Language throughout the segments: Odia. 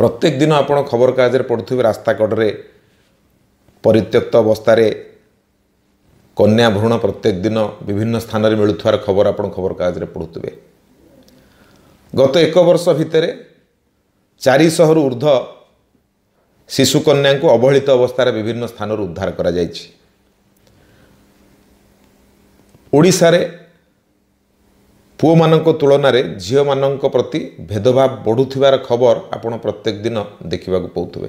ପ୍ରତ୍ୟେକ ଦିନ ଆପଣ ଖବରକାଗଜରେ ପଢ଼ୁଥିବେ ରାସ୍ତା କଡ଼ରେ ପରିତ୍ୟକ୍ତ ଅବସ୍ଥାରେ କନ୍ୟା ଭ୍ରୂଣ ପ୍ରତ୍ୟେକ ଦିନ ବିଭିନ୍ନ ସ୍ଥାନରେ ମିଳୁଥିବାର ଖବର ଆପଣ ଖବରକାଗଜରେ ପଢ଼ୁଥିବେ ଗତ ଏକ ବର୍ଷ ଭିତରେ ଚାରିଶହରୁ ଉର୍ଦ୍ଧ୍ୱ ଶିଶୁ କନ୍ୟାଙ୍କୁ ଅବହେଳିତ ଅବସ୍ଥାରେ ବିଭିନ୍ନ ସ୍ଥାନରୁ ଉଦ୍ଧାର କରାଯାଇଛି ଓଡ଼ିଶାରେ ପୁଅମାନଙ୍କ ତୁଳନାରେ ଝିଅମାନଙ୍କ ପ୍ରତି ଭେଦଭାବ ବଢ଼ୁଥିବାର ଖବର ଆପଣ ପ୍ରତ୍ୟେକ ଦିନ ଦେଖିବାକୁ ପାଉଥିବେ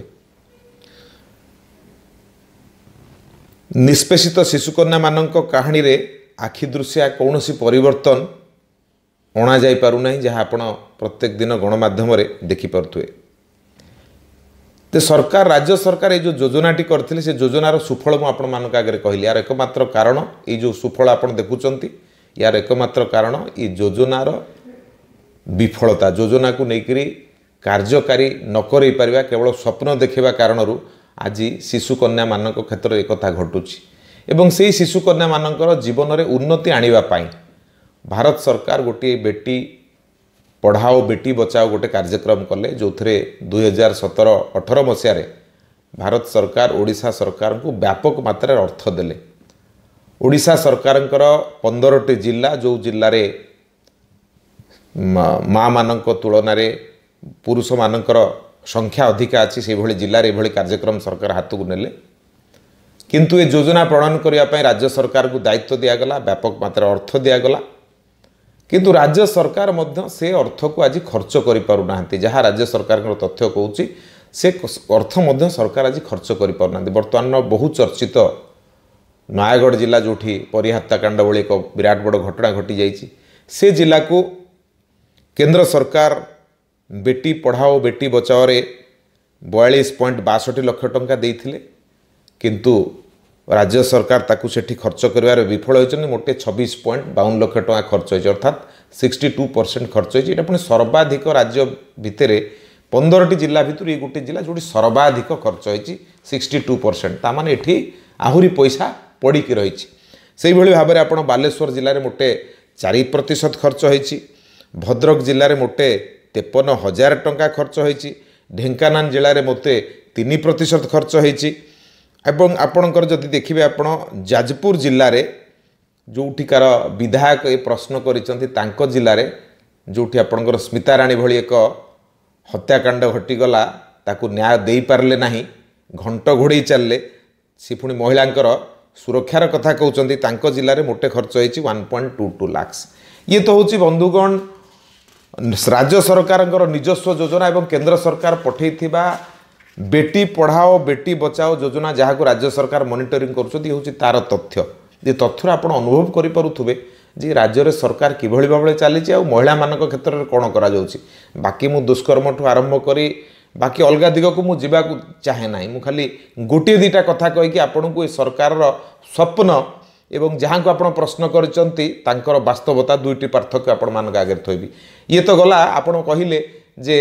ନିଷ୍ପେଷିତ ଶିଶୁକନ୍ୟାମାନଙ୍କ କାହାଣୀରେ ଆଖି ଆଖିଦୃଶିଆ କୌଣସି ପରିବର୍ତ୍ତନ ଅଣାଯାଇ ପାରୁନାହିଁ ଯାହା ଆପଣ ପ୍ରତ୍ୟେକ ଦିନ ଗଣମାଧ୍ୟମରେ ଦେଖିପାରୁଥିବେ ଯେ ସରକାର ରାଜ୍ୟ ସରକାର ଏଇ ଯେଉଁ ଯୋଜନାଟି କରିଥିଲେ ସେ ଯୋଜନାର ସୁଫଳ ମୁଁ ଆପଣମାନଙ୍କ ଆଗରେ କହିଲି ଆର ଏକମାତ୍ର କାରଣ ଏଇ ଯେଉଁ ସୁଫଳ ଆପଣ ଦେଖୁଛନ୍ତି ୟାର ଏକମାତ୍ର କାରଣ ଏ ଯୋଜନାର ବିଫଳତା ଯୋଜନାକୁ ନେଇକରି କାର୍ଯ୍ୟକାରୀ ନ କରେଇ ପାରିବା କେବଳ ସ୍ୱପ୍ନ ଦେଖିବା କାରଣରୁ ଆଜି ଶିଶୁ କନ୍ୟାମାନଙ୍କ କ୍ଷେତ୍ରରେ ଏକଥା ଘଟୁଛି ଏବଂ ସେହି ଶିଶୁ କନ୍ୟାମାନଙ୍କର ଜୀବନରେ ଉନ୍ନତି ଆଣିବା ପାଇଁ ଭାରତ ସରକାର ଗୋଟିଏ ବେଟି ପଢ଼ାଓ ବେଟି ବଚାଓ ଗୋଟେ କାର୍ଯ୍ୟକ୍ରମ କଲେ ଯେଉଁଥିରେ ଦୁଇହଜାର ସତର ଅଠର ମସିହାରେ ଭାରତ ସରକାର ଓଡ଼ିଶା ସରକାରଙ୍କୁ ବ୍ୟାପକ ମାତ୍ରାରେ ଅର୍ଥ ଦେଲେ ଓଡ଼ିଶା ସରକାରଙ୍କର ପନ୍ଦରଟି ଜିଲ୍ଲା ଯେଉଁ ଜିଲ୍ଲାରେ ମାଆମାନଙ୍କ ତୁଳନାରେ ପୁରୁଷମାନଙ୍କର ସଂଖ୍ୟା ଅଧିକା ଅଛି ସେହିଭଳି ଜିଲ୍ଲାରେ ଏଭଳି କାର୍ଯ୍ୟକ୍ରମ ସରକାର ହାତକୁ ନେଲେ କିନ୍ତୁ ଏ ଯୋଜନା ପ୍ରଣୟନ କରିବା ପାଇଁ ରାଜ୍ୟ ସରକାରଙ୍କୁ ଦାୟିତ୍ୱ ଦିଆଗଲା ବ୍ୟାପକ ମାତ୍ରାରେ ଅର୍ଥ ଦିଆଗଲା କିନ୍ତୁ ରାଜ୍ୟ ସରକାର ମଧ୍ୟ ସେ ଅର୍ଥକୁ ଆଜି ଖର୍ଚ୍ଚ କରିପାରୁନାହାନ୍ତି ଯାହା ରାଜ୍ୟ ସରକାରଙ୍କର ତଥ୍ୟ କହୁଛି ସେ ଅର୍ଥ ମଧ୍ୟ ସରକାର ଆଜି ଖର୍ଚ୍ଚ କରିପାରୁନାହାନ୍ତି ବର୍ତ୍ତମାନର ବହୁ ଚର୍ଚ୍ଚିତ ନୟାଗଡ଼ ଜିଲ୍ଲା ଯେଉଁଠି ପରୀ ହତ୍ୟାକାଣ୍ଡ ଭଳି ଏକ ବିରାଟ ବଡ଼ ଘଟଣା ଘଟିଯାଇଛି ସେ ଜିଲ୍ଲାକୁ କେନ୍ଦ୍ର ସରକାର ବେଟି ପଢ଼ାଓ ବେଟି ବଚାଓରେ ବୟାଳିଶ ପଏଣ୍ଟ ବାଷଠି ଲକ୍ଷ ଟଙ୍କା ଦେଇଥିଲେ କିନ୍ତୁ ରାଜ୍ୟ ସରକାର ତାକୁ ସେଠି ଖର୍ଚ୍ଚ କରିବାରେ ବିଫଳ ହୋଇଛନ୍ତି ମୋଟେ ଛବିଶ ପଏଣ୍ଟ ବାଉନ ଲକ୍ଷ ଟଙ୍କା ଖର୍ଚ୍ଚ ହୋଇଛି ଅର୍ଥାତ୍ ସିକ୍ସଟି ଟୁ ପରସେଣ୍ଟ ଖର୍ଚ୍ଚ ହୋଇଛି ଏଇଟା ପୁଣି ସର୍ବାଧିକ ରାଜ୍ୟ ଭିତରେ ପନ୍ଦରଟି ଜିଲ୍ଲା ଭିତରୁ ଏଇ ଗୋଟିଏ ଜିଲ୍ଲା ଯେଉଁଠି ସର୍ବାଧିକ ଖର୍ଚ୍ଚ ହୋଇଛି ସିକ୍ସଟି ଟୁ ପରସେଣ୍ଟ ତା'ମାନେ ଏଠି ଆହୁରି ପଇସା ପଡ଼ିକି ରହିଛି ସେହିଭଳି ଭାବରେ ଆପଣ ବାଲେଶ୍ୱର ଜିଲ୍ଲାରେ ମୋଟେ ଚାରି ପ୍ରତିଶତ ଖର୍ଚ୍ଚ ହୋଇଛି ଭଦ୍ରକ ଜିଲ୍ଲାରେ ମୋଟେ ତେପନ ହଜାର ଟଙ୍କା ଖର୍ଚ୍ଚ ହୋଇଛି ଢେଙ୍କାନାଳ ଜିଲ୍ଲାରେ ମୋତେ ତିନି ପ୍ରତିଶତ ଖର୍ଚ୍ଚ ହୋଇଛି ଏବଂ ଆପଣଙ୍କର ଯଦି ଦେଖିବେ ଆପଣ ଯାଜପୁର ଜିଲ୍ଲାରେ ଯେଉଁଠିକାର ବିଧାୟକ ଏ ପ୍ରଶ୍ନ କରିଛନ୍ତି ତାଙ୍କ ଜିଲ୍ଲାରେ ଯେଉଁଠି ଆପଣଙ୍କର ସ୍ମିତାରାଣୀ ଭଳି ଏକ ହତ୍ୟାକାଣ୍ଡ ଘଟିଗଲା ତାକୁ ନ୍ୟାୟ ଦେଇପାରିଲେ ନାହିଁ ଘଣ୍ଟ ଘୋଡ଼େଇ ଚାଲିଲେ ସେ ପୁଣି ମହିଳାଙ୍କର ସୁରକ୍ଷାର କଥା କହୁଛନ୍ତି ତାଙ୍କ ଜିଲ୍ଲାରେ ମୋଟେ ଖର୍ଚ୍ଚ ହେଇଛି one point two two lakhs ଇଏ ତ ହେଉଛି ବନ୍ଧୁଗଣ ରାଜ୍ୟ ସରକାରଙ୍କର ନିଜସ୍ୱ ଯୋଜନା ଏବଂ କେନ୍ଦ୍ର ସରକାର ପଠାଇଥିବା ବେଟି ପଢ଼ାଓ ବେଟି ବଚାଓ ଯୋଜନା ଯାହାକୁ ରାଜ୍ୟ ସରକାର ମନିଟରିଂ କରୁଛନ୍ତି ହେଉଛି ତା'ର ତଥ୍ୟ ଏ ତଥ୍ୟର ଆପଣ ଅନୁଭବ କରିପାରୁଥିବେ ଯେ ରାଜ୍ୟରେ ସରକାର କିଭଳି ଭାବରେ ଚାଲିଛି ଆଉ ମହିଳାମାନଙ୍କ କ୍ଷେତ୍ରରେ କ'ଣ କରାଯାଉଛି ବାକି ମୁଁ ଦୁଷ୍କର୍ମଠୁ ଆରମ୍ଭ କରି ବାକି ଅଲଗା ଦିଗକୁ ମୁଁ ଯିବାକୁ ଚାହେଁ ନାହିଁ ମୁଁ ଖାଲି ଗୋଟିଏ ଦୁଇଟା କଥା କହିକି ଆପଣଙ୍କୁ ଏ ସରକାରର ସ୍ୱପ୍ନ ଏବଂ ଯାହାଙ୍କୁ ଆପଣ ପ୍ରଶ୍ନ କରିଛନ୍ତି ତାଙ୍କର ବାସ୍ତବତା ଦୁଇଟି ପାର୍ଥକ୍ୟ ଆପଣମାନଙ୍କ ଆଗରେ ଥୋଇବି ଇଏ ତ ଗଲା ଆପଣ କହିଲେ ଯେ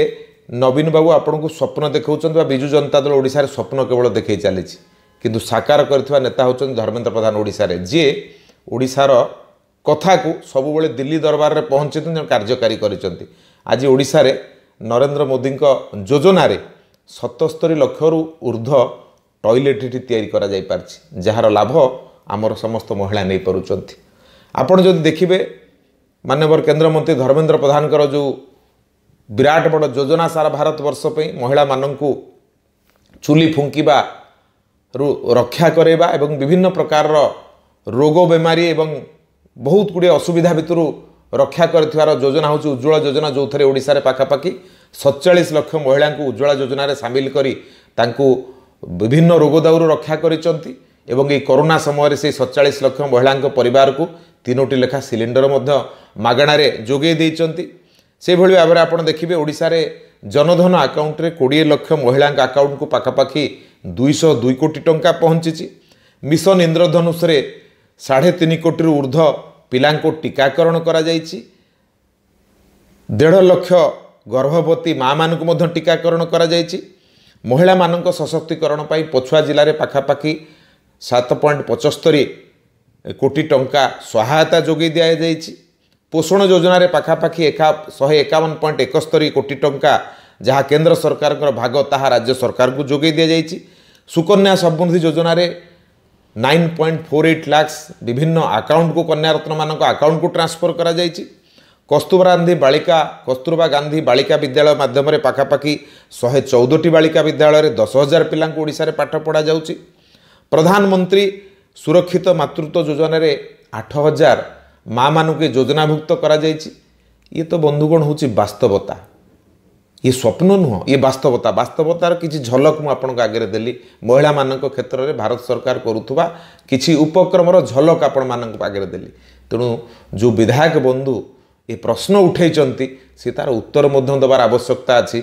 ନବୀନ ବାବୁ ଆପଣଙ୍କୁ ସ୍ୱପ୍ନ ଦେଖାଉଛନ୍ତି ବା ବିଜୁ ଜନତା ଦଳ ଓଡ଼ିଶାରେ ସ୍ୱପ୍ନ କେବଳ ଦେଖାଇ ଚାଲିଛି କିନ୍ତୁ ସାକାର କରିଥିବା ନେତା ହେଉଛନ୍ତି ଧର୍ମେନ୍ଦ୍ର ପ୍ରଧାନ ଓଡ଼ିଶାରେ ଯିଏ ଓଡ଼ିଶାର କଥାକୁ ସବୁବେଳେ ଦିଲ୍ଲୀ ଦରବାରରେ ପହଞ୍ଚିଛନ୍ତି ଜଣେ କାର୍ଯ୍ୟକାରୀ କରିଛନ୍ତି ଆଜି ଓଡ଼ିଶାରେ ନରେନ୍ଦ୍ର ମୋଦିଙ୍କ ଯୋଜନାରେ ସତସ୍ତରୀ ଲକ୍ଷରୁ ଉର୍ଦ୍ଧ୍ୱ ଟଏଲେଟ୍ଟି ତିଆରି କରାଯାଇପାରିଛି ଯାହାର ଲାଭ ଆମର ସମସ୍ତ ମହିଳା ନେଇପାରୁଛନ୍ତି ଆପଣ ଯଦି ଦେଖିବେ ମାନ୍ୟବର କେନ୍ଦ୍ରମନ୍ତ୍ରୀ ଧର୍ମେନ୍ଦ୍ର ପ୍ରଧାନଙ୍କର ଯେଉଁ ବିରାଟ ବଡ଼ ଯୋଜନା ସାରା ଭାରତ ବର୍ଷ ପାଇଁ ମହିଳାମାନଙ୍କୁ ଚୁଲି ଫୁଙ୍କିବାରୁ ରକ୍ଷା କରାଇବା ଏବଂ ବିଭିନ୍ନ ପ୍ରକାରର ରୋଗ ବେମାରୀ ଏବଂ ବହୁତ ଗୁଡ଼ିଏ ଅସୁବିଧା ଭିତରୁ ରକ୍ଷା କରିଥିବାର ଯୋଜନା ହେଉଛି ଉଜ୍ଜଳା ଯୋଜନା ଯେଉଁଥିରେ ଓଡ଼ିଶାରେ ପାଖାପାଖି ସତଚାଳିଶ ଲକ୍ଷ ମହିଳାଙ୍କୁ ଉଜ୍ଜଳା ଯୋଜନାରେ ସାମିଲ କରି ତାଙ୍କୁ ବିଭିନ୍ନ ରୋଗ ଦାଉରୁ ରକ୍ଷା କରିଛନ୍ତି ଏବଂ ଏହି କରୋନା ସମୟରେ ସେହି ସତଚାଳିଶ ଲକ୍ଷ ମହିଳାଙ୍କ ପରିବାରକୁ ତିନୋଟି ଲେଖା ସିଲିଣ୍ଡର ମଧ୍ୟ ମାଗଣାରେ ଯୋଗାଇ ଦେଇଛନ୍ତି ସେହିଭଳି ଭାବରେ ଆପଣ ଦେଖିବେ ଓଡ଼ିଶାରେ ଜନଧନ ଆକାଉଣ୍ଟରେ କୋଡ଼ିଏ ଲକ୍ଷ ମହିଳାଙ୍କ ଆକାଉଣ୍ଟକୁ ପାଖାପାଖି ଦୁଇଶହ ଦୁଇ କୋଟି ଟଙ୍କା ପହଞ୍ଚିଛି ମିଶନ ଇନ୍ଦ୍ରଧନୁଷରେ ସାଢ଼େ ତିନି କୋଟିରୁ ଉର୍ଦ୍ଧ୍ୱ ପିଲାଙ୍କୁ ଟିକାକରଣ କରାଯାଇଛି ଦେଢ଼ ଲକ୍ଷ ଗର୍ଭବତୀ ମାଆମାନଙ୍କୁ ମଧ୍ୟ ଟିକାକରଣ କରାଯାଇଛି ମହିଳାମାନଙ୍କ ସଶକ୍ତିକରଣ ପାଇଁ ପଛୁଆ ଜିଲ୍ଲାରେ ପାଖାପାଖି ସାତ ପଏଣ୍ଟ ପଞ୍ଚସ୍ତରୀ କୋଟି ଟଙ୍କା ସହାୟତା ଯୋଗାଇ ଦିଆଯାଇଛି ପୋଷଣ ଯୋଜନାରେ ପାଖାପାଖି ଏକା ଶହେ ଏକାବନ ପଏଣ୍ଟ ଏକସ୍ତରୀ କୋଟି ଟଙ୍କା ଯାହା କେନ୍ଦ୍ର ସରକାରଙ୍କର ଭାଗ ତାହା ରାଜ୍ୟ ସରକାରଙ୍କୁ ଯୋଗାଇ ଦିଆଯାଇଛି ସୁକନ୍ୟା ସମୃଦ୍ଧି ଯୋଜନାରେ nine point four eight lakhs বিভিন্ন আকাউন্টকু কন্যারত্নমানক আকাউন্টকু ট্রান্সফর করা যাইছি কস্তুরবা গান্ধী বালিকা কস্তুরবা গান্ধী বালিকা বিদ্যালয় মাধ্যমে পাখাপাখি শহে চৌদটি বালিকা বিদ্যালয়ের দশ হাজার পিলাঙ্কু ওড়িশার পাঠ পড়া যাচ্ছে প্রধানমন্ত্রী সুরক্ষিত মাতৃত্ব যোজনার আঠ হাজার মা মানুষ যোজনাভুক্ত করা যাইছি ইয়ে তো বন্ধুগণ হচ্ছে বাস্তবতা ଇଏ ସ୍ୱପ୍ନ ନୁହଁ ଇଏ ବାସ୍ତବତା ବାସ୍ତବତାର କିଛି ଝଲକ ମୁଁ ଆପଣଙ୍କ ଆଗରେ ଦେଲି ମହିଳାମାନଙ୍କ କ୍ଷେତ୍ରରେ ଭାରତ ସରକାର କରୁଥିବା କିଛି ଉପକ୍ରମର ଝଲକ ଆପଣମାନଙ୍କ ଆଗରେ ଦେଲି ତେଣୁ ଯେଉଁ ବିଧାୟକ ବନ୍ଧୁ ଏ ପ୍ରଶ୍ନ ଉଠାଇଛନ୍ତି ସେ ତା'ର ଉତ୍ତର ମଧ୍ୟ ଦେବାର ଆବଶ୍ୟକତା ଅଛି